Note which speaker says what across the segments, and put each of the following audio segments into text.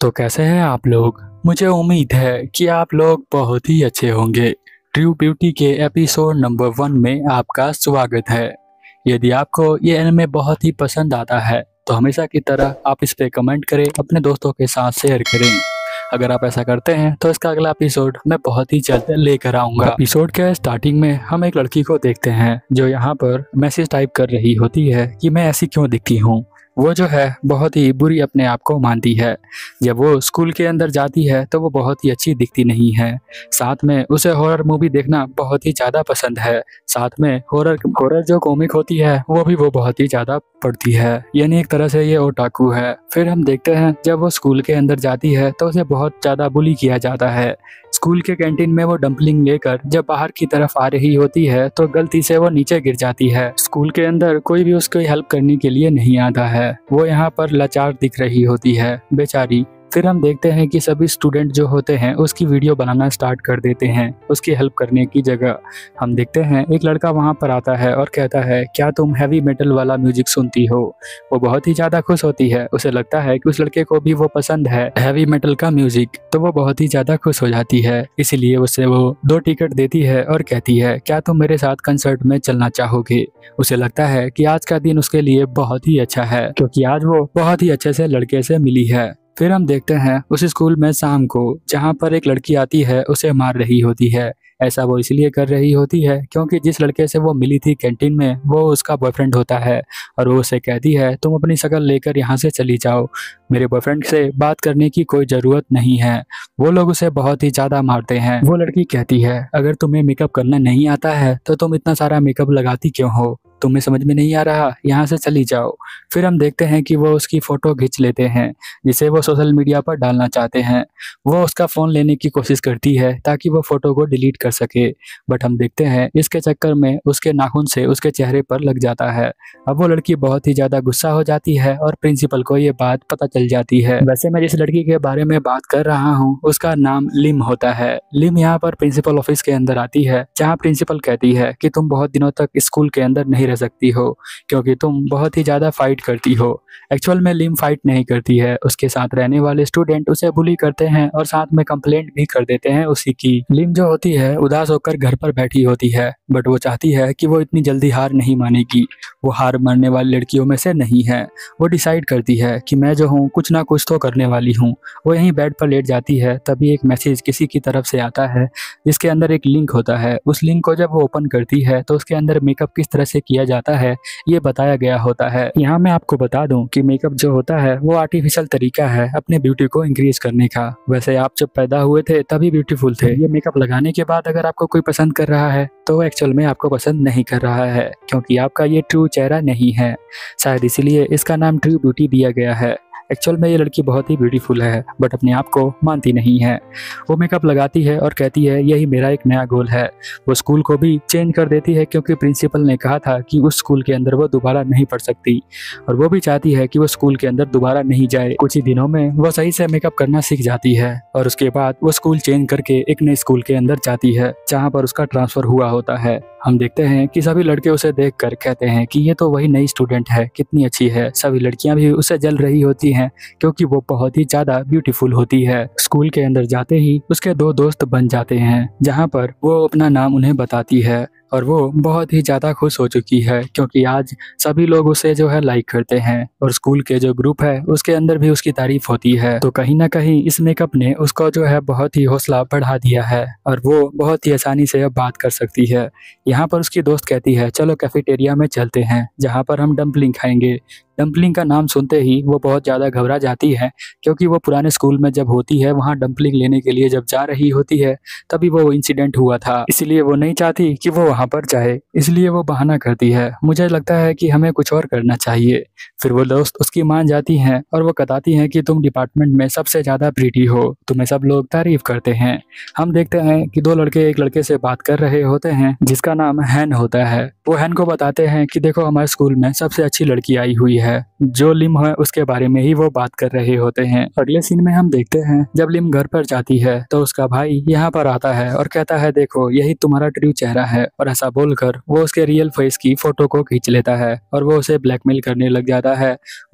Speaker 1: तो कैसे हैं आप लोग मुझे उम्मीद है कि आप लोग बहुत ही अच्छे होंगे ट्रू ब्यूटी के एपिसोड नंबर वन में आपका स्वागत है यदि आपको ये एनमे बहुत ही पसंद आता है तो हमेशा की तरह आप इस पर कमेंट करें अपने दोस्तों के साथ शेयर करें अगर आप ऐसा करते हैं तो इसका अगला एपिसोड मैं बहुत ही जल्द लेकर आऊंगा एपिसोड के स्टार्टिंग में हम एक लड़की को देखते हैं जो यहाँ पर मैसेज टाइप कर रही होती है कि मैं ऐसी क्यों दिखती हूँ वो जो है बहुत ही बुरी अपने आप को मानती है जब वो स्कूल के अंदर जाती है तो वो बहुत ही अच्छी दिखती नहीं है साथ में उसे हॉरर मूवी देखना बहुत ही ज़्यादा पसंद है साथ में हॉरर हॉरर जो कॉमिक होती है वो भी वो बहुत ही ज़्यादा पड़ती है यानी एक तरह से ये ओटाकू है फिर हम देखते हैं जब वो स्कूल के अंदर जाती है तो उसे बहुत ज़्यादा बुली किया जाता है स्कूल के कैंटीन में वो डंपलिंग लेकर जब बाहर की तरफ आ रही होती है तो गलती से वो नीचे गिर जाती है स्कूल के अंदर कोई भी उसको हेल्प करने के लिए नहीं आता है वो यहाँ पर लाचार दिख रही होती है बेचारी फिर हम देखते हैं कि सभी स्टूडेंट जो होते हैं उसकी वीडियो बनाना स्टार्ट कर देते हैं उसकी हेल्प करने की जगह हम देखते हैं एक लड़का वहाँ पर आता है और कहता है क्या तुम हैवी मेटल वाला म्यूजिक सुनती हो वो बहुत ही ज़्यादा खुश होती है उसे लगता है कि उस लड़के को भी वो पसंद है हैवी मेटल का म्यूजिक तो वो बहुत ही ज़्यादा खुश हो जाती है इसीलिए उसे वो दो टिकट देती है और कहती है क्या तुम मेरे साथ कंसर्ट में चलना चाहोगे उसे लगता है कि आज का दिन उसके लिए बहुत ही अच्छा है क्योंकि आज वो बहुत ही अच्छे से लड़के से मिली है फिर हम देखते हैं उस स्कूल में शाम को जहाँ पर एक लड़की आती है उसे मार रही होती है ऐसा वो इसलिए कर रही होती है क्योंकि जिस लड़के से वो मिली थी कैंटीन में वो उसका बॉयफ्रेंड होता है और वो उसे कहती है तुम अपनी शक्ल लेकर यहाँ से चली जाओ मेरे बॉयफ्रेंड से बात करने की कोई ज़रूरत नहीं है वो लोग उसे बहुत ही ज़्यादा मारते हैं वो लड़की कहती है अगर तुम्हें मेकअप करना नहीं आता है तो तुम इतना सारा मेकअप लगाती क्यों हो तुम्हें समझ में नहीं आ रहा यहाँ से चली जाओ फिर हम देखते हैं कि वो उसकी फ़ोटो खींच लेते हैं जिसे वो सोशल मीडिया पर डालना चाहते हैं वो उसका फ़ोन लेने की कोशिश करती है ताकि वो फ़ोटो को डिलीट कर सके बट हम देखते हैं इसके चक्कर में उसके नाखून से उसके चेहरे पर लग जाता है अब वो लड़की बहुत ही ज़्यादा गुस्सा हो जाती है और प्रिंसिपल को ये बात पता चल जाती है वैसे मैं जिस लड़की के बारे में बात कर रहा हूँ उसका नाम लिम होता है लिम यहाँ पर प्रिंसिपल ऑफिस के अंदर आती है जहाँ प्रिंसिपल कहती है कि तुम बहुत दिनों तक स्कूल के अंदर नहीं रह सकती हो क्योंकि तुम बहुत ही ज़्यादा फाइट करती हो एक्चुअल में लिम फाइट नहीं करती है उसके साथ रहने वाले स्टूडेंट उसे बुली करते हैं और साथ में कंप्लेंट भी कर देते हैं उसी की लिम जो होती है उदास होकर घर पर बैठी होती है बट वो चाहती है कि वो इतनी जल्दी हार नहीं मानेगी वो हार मानने वाली लड़कियों में से नहीं है वो डिसाइड करती है कि मैं जो हूँ कुछ ना कुछ तो करने वाली हूँ वो यहीं बेड पर लेट जाती है तभी एक मैसेज किसी की तरफ से आता है जिसके अंदर एक लिंक होता है उस लिंक को जब वो ओपन करती है तो उसके अंदर मेकअप किस तरह से किया किया जाता है ये बताया गया होता है यहाँ मैं आपको बता दूँ की मेकअप जो होता है वो आर्टिफिशियल तरीका है अपने ब्यूटी को इंक्रीज करने का वैसे आप जब पैदा हुए थे तभी ब्यूटीफुल थे ये मेकअप लगाने के बाद अगर आपको कोई पसंद कर रहा है तो एक्चुअल में आपको पसंद नहीं कर रहा है क्योंकि आपका ये ट्रू चेहरा नहीं है शायद इसलिए इसका नाम ट्रू ब्यूटी दिया गया है एक्चुअल में ये लड़की बहुत ही ब्यूटीफुल है बट अपने आप को मानती नहीं है वो मेकअप लगाती है और कहती है यही मेरा एक नया गोल है वो स्कूल को भी चेंज कर देती है क्योंकि प्रिंसिपल ने कहा था कि उस स्कूल के अंदर वो दोबारा नहीं पढ़ सकती और वो भी चाहती है कि वो स्कूल के अंदर दोबारा नहीं जाए कुछ ही दिनों में वो सही से मेकअप करना सीख जाती है और उसके बाद वो स्कूल चेंज करके एक नए स्कूल के अंदर जाती है जहाँ पर उसका ट्रांसफर हुआ होता है हम देखते हैं कि सभी लड़के उसे देखकर कहते हैं कि ये तो वही नई स्टूडेंट है कितनी अच्छी है सभी लड़कियां भी उसे जल रही होती हैं है क्योंकि वो बहुत ही ज़्यादा ब्यूटीफुल होती है स्कूल के अंदर जाते ही उसके दो दोस्त बन जाते हैं जहाँ पर वो अपना नाम उन्हें बताती है और वो बहुत ही ज़्यादा खुश हो चुकी है क्योंकि आज सभी लोग उसे जो है लाइक करते हैं और स्कूल के जो ग्रुप है उसके अंदर भी उसकी तारीफ होती है तो कहीं ना कहीं इस मेकअप ने उसको जो है बहुत ही हौसला बढ़ा दिया है और वो बहुत ही आसानी से अब बात कर सकती है यहाँ पर उसकी दोस्त कहती है चलो कैफेटेरिया में चलते हैं जहाँ पर हम डम्पलिंग खाएंगे डम्पलिंग का नाम सुनते ही वो बहुत ज़्यादा घबरा जाती है क्योंकि वो पुराने स्कूल में जब होती है वहाँ डम्पलिंग लेने के लिए जब जा रही होती है तभी वो इंसिडेंट हुआ था इसलिए वो नहीं चाहती कि वो वहाँ पर जाए इसलिए वो बहाना करती है मुझे लगता है कि हमें कुछ और करना चाहिए फिर वो दोस्त उसकी मान जाती हैं और वो बताती हैं कि तुम डिपार्टमेंट में सबसे ज़्यादा प्रीटी हो तुम्हें सब लोग तारीफ करते हैं हम देखते हैं कि दो लड़के एक लड़के से बात कर रहे होते हैं जिसका नाम हैन होता है वो हैन को बताते हैं कि देखो हमारे स्कूल में सबसे अच्छी लड़की आई हुई है जो लिम है उसके बारे में ही वो बात कर रहे होते हैं अगले सीन में हम देखते हैं जब लिम घर पर जाती है तो उसका भाई यहाँ पर आता है और कहता है देखो यही तुम्हारा ट्रू चेहरा है और ऐसा बोलकर वो उसके रियल फेस की फोटो को खींच लेता है और वो उसे ब्लैकमेल करने लग जाता है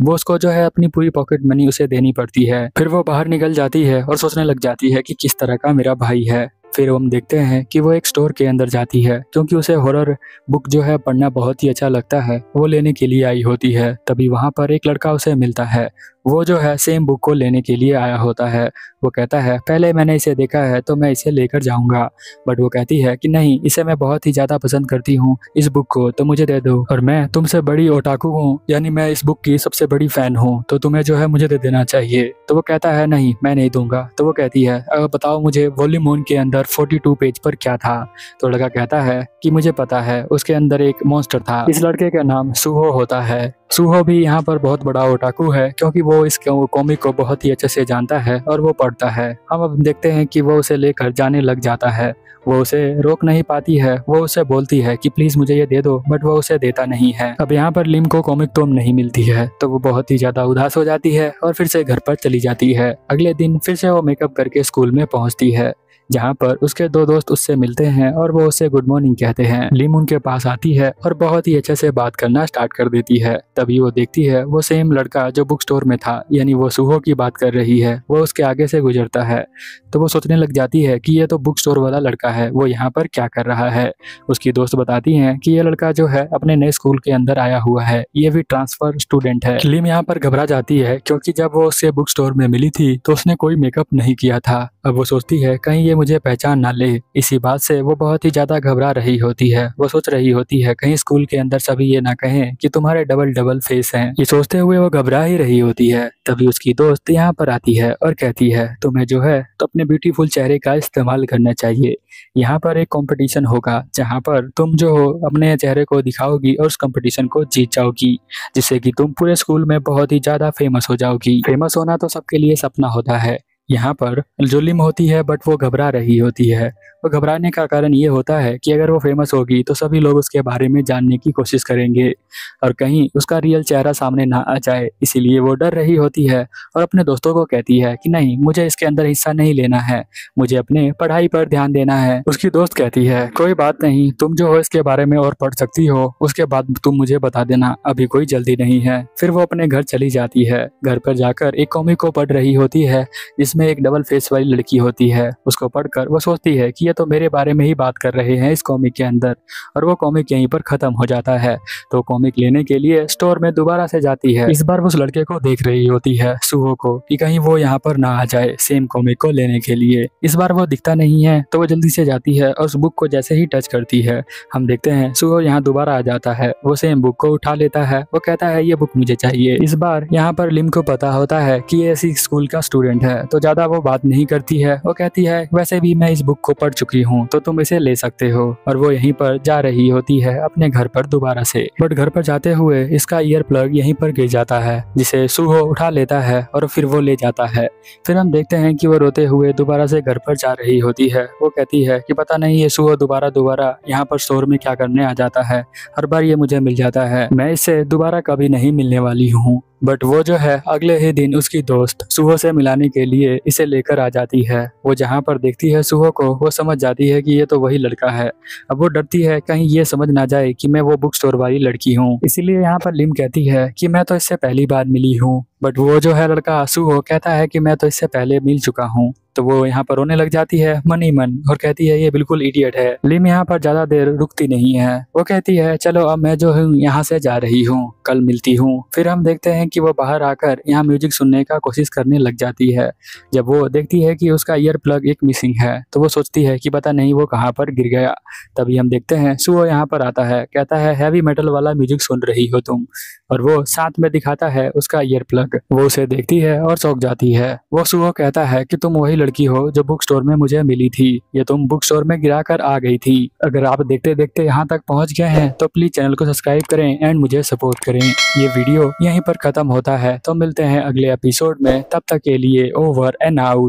Speaker 1: वो उसको जो है अपनी पूरी पॉकेट मनी उसे देनी पड़ती है फिर वो बाहर निकल जाती है और सोचने लग जाती है कि किस तरह का मेरा भाई है फिर हम देखते हैं कि वो एक स्टोर के अंदर जाती है क्योंकि उसे हॉरर बुक जो है पढ़ना बहुत ही अच्छा लगता है वो लेने के लिए आई होती है तभी वहाँ पर एक लड़का उसे मिलता है वो जो है सेम बुक को लेने के लिए आया होता है वो कहता है पहले मैंने इसे देखा है तो मैं इसे लेकर जाऊंगा बट वो कहती है कि नहीं इसे मैं बहुत ही ज़्यादा पसंद करती हूँ इस बुक को तो मुझे दे दो और मैं तुमसे बड़ी ओटाकू हूँ यानी मैं इस बुक की सबसे बड़ी फ़ैन हूँ तो तुम्हें जो है मुझे दे देना चाहिए तो वो कहता है नहीं मैं नहीं दूंगा तो वो कहती है अगर बताओ मुझे वॉल्यूम के अंदर 42 पेज पर क्या था तो लड़का कहता है कि मुझे पता है उसके अंदर एक मॉन्स्टर था इस लड़के का नाम सुहो होता है सुहो भी यहाँ पर बहुत बड़ा ओटाकू है क्योंकि वो इस कॉमिक को बहुत ही अच्छे से जानता है और वो पढ़ता है हम अब देखते हैं कि वो उसे लेकर जाने लग जाता है वो उसे रोक नहीं पाती है वो उसे बोलती है कि प्लीज मुझे ये दे दो बट वो उसे देता नहीं है अब यहाँ पर लिम को कॉमिक तो नहीं मिलती है तो वो बहुत ही ज्यादा उदास हो जाती है और फिर से घर पर चली जाती है अगले दिन फिर से वो मेकअप करके स्कूल में पहुंचती है जहाँ पर उसके दो दोस्त उससे मिलते हैं और वो उसे गुड मॉर्निंग कहते हैं लिम उनके पास आती है और बहुत ही अच्छे से बात करना स्टार्ट कर देती है तभी वो देखती है वो सेम लड़का जो बुक स्टोर में था यानी वो सुहो की बात कर रही है वो उसके आगे से गुजरता है तो वो सोचने लग जाती है कि ये तो बुक स्टोर वाला लड़का है वो यहाँ पर क्या कर रहा है उसकी दोस्त बताती है कि ये लड़का जो है अपने नए स्कूल के अंदर आया हुआ है ये भी ट्रांसफर स्टूडेंट है लिम यहाँ पर घबरा जाती है क्योंकि जब वो उससे बुक स्टोर में मिली थी तो उसने कोई मेकअप नहीं किया था अब वो सोचती है कहीं ये मुझे पहचान ना ले इसी बात से वो बहुत ही ज्यादा घबरा रही होती है वो सोच रही होती है कहीं स्कूल के अंदर सभी ये ना कहें कि तुम्हारे डबल डबल फेस हैं ये सोचते हुए वो घबरा ही रही होती है तभी उसकी दोस्त यहाँ पर आती है और कहती है तुम्हें जो है तो अपने ब्यूटीफुल चेहरे का इस्तेमाल करना चाहिए यहाँ पर एक कॉम्पिटिशन होगा जहाँ पर तुम जो हो अपने चेहरे को दिखाओगी और उस कॉम्पिटिशन को जीत जाओगी जिससे की तुम पूरे स्कूल में बहुत ही ज्यादा फेमस हो जाओगी फेमस होना तो सबके लिए सपना होता है यहाँ पर जुलिम होती है बट वो घबरा रही होती है वो तो घबराने का कारण ये होता है कि अगर वो फेमस होगी तो सभी लोग उसके बारे में जानने की कोशिश करेंगे और कहीं उसका रियल चेहरा सामने ना आ जाए इसीलिए वो डर रही होती है और अपने दोस्तों को कहती है कि नहीं मुझे इसके अंदर हिस्सा नहीं लेना है मुझे अपने पढ़ाई पर ध्यान देना है उसकी दोस्त कहती है कोई बात नहीं तुम जो हो इसके बारे में और पढ़ सकती हो उसके बाद तुम मुझे बता देना अभी कोई जल्दी नहीं है फिर वो अपने घर चली जाती है घर पर जाकर एक कॉमिक को पढ़ रही होती है जिसमें जिसमें एक डबल फेस वाली लड़की होती है उसको पढ़कर वो सोचती है कि ये तो मेरे बारे में ही बात कर रहे हैं इस कॉमिक के अंदर और वो कॉमिक यहीं पर ख़त्म हो जाता है तो कॉमिक लेने के लिए स्टोर में दोबारा से जाती है इस बार उस लड़के को देख रही होती है सुहो को कि कहीं वो यहाँ पर ना आ जाए सेम कॉमिक को लेने के लिए इस बार वो दिखता नहीं है तो वो जल्दी से जाती है और उस बुक को जैसे ही टच करती है हम देखते हैं सुहो यहाँ दोबारा आ जाता है वो सेम बुक को उठा लेता है वो कहता है ये बुक मुझे चाहिए इस बार यहाँ पर लिम को पता होता है कि ये स्कूल का स्टूडेंट है तो ज़्यादा वो बात नहीं करती है वो कहती है वैसे भी मैं इस बुक को पढ़ चुकी हूँ तो तुम इसे ले सकते हो और वो यहीं पर जा रही होती है अपने घर पर दोबारा से बट घर पर जाते हुए इसका ईयर प्लग यहीं पर गिर जाता है जिसे सुहो उठा लेता है और फिर वो ले जाता है फिर हम देखते हैं कि वो रोते हुए दोबारा से घर पर जा रही होती है वो कहती है कि पता नहीं ये सुहो दोबारा दोबारा यहाँ पर शोर में क्या करने आ जाता है हर बार ये मुझे मिल जाता है मैं इससे दोबारा कभी नहीं मिलने वाली हूँ बट वो जो है अगले ही दिन उसकी दोस्त सुहो से मिलाने के लिए इसे लेकर आ जाती है वो जहाँ पर देखती है सुहो को वो समझ जाती है कि ये तो वही लड़का है अब वो डरती है कहीं ये समझ ना जाए कि मैं वो बुक स्टोर वाली लड़की हूँ इसीलिए यहाँ पर लिम कहती है कि मैं तो इससे पहली बार मिली हूँ बट वो जो है लड़का आंसू हो कहता है कि मैं तो इससे पहले मिल चुका हूँ तो वो यहाँ पर रोने लग जाती है मन ही मन और कहती है ये बिल्कुल इडियट है लिम यहाँ पर ज्यादा देर रुकती नहीं है वो कहती है चलो अब मैं जो हूँ यहाँ से जा रही हूँ कल मिलती हूँ फिर हम देखते हैं कि वो बाहर आकर यहाँ म्यूजिक सुनने का कोशिश करने लग जाती है जब वो देखती है कि उसका ईयर प्लग एक मिसिंग है तो वो सोचती है कि पता नहीं वो कहाँ पर गिर गया तभी हम देखते हैं सुबह यहाँ पर आता है कहता है हैवी मेटल वाला म्यूजिक सुन रही हो तुम और वो साथ में दिखाता है उसका ईयर प्लग अलग वो उसे देखती है और चौक जाती है वो सुबह कहता है कि तुम वही लड़की हो जो बुक स्टोर में मुझे मिली थी ये तुम बुक स्टोर में गिरा कर आ गई थी अगर आप देखते देखते यहाँ तक पहुँच गए हैं तो प्लीज चैनल को सब्सक्राइब करें एंड मुझे सपोर्ट करें ये वीडियो यहीं पर खत्म होता है तो मिलते हैं अगले एपिसोड में तब तक के लिए ओवर एंड आउट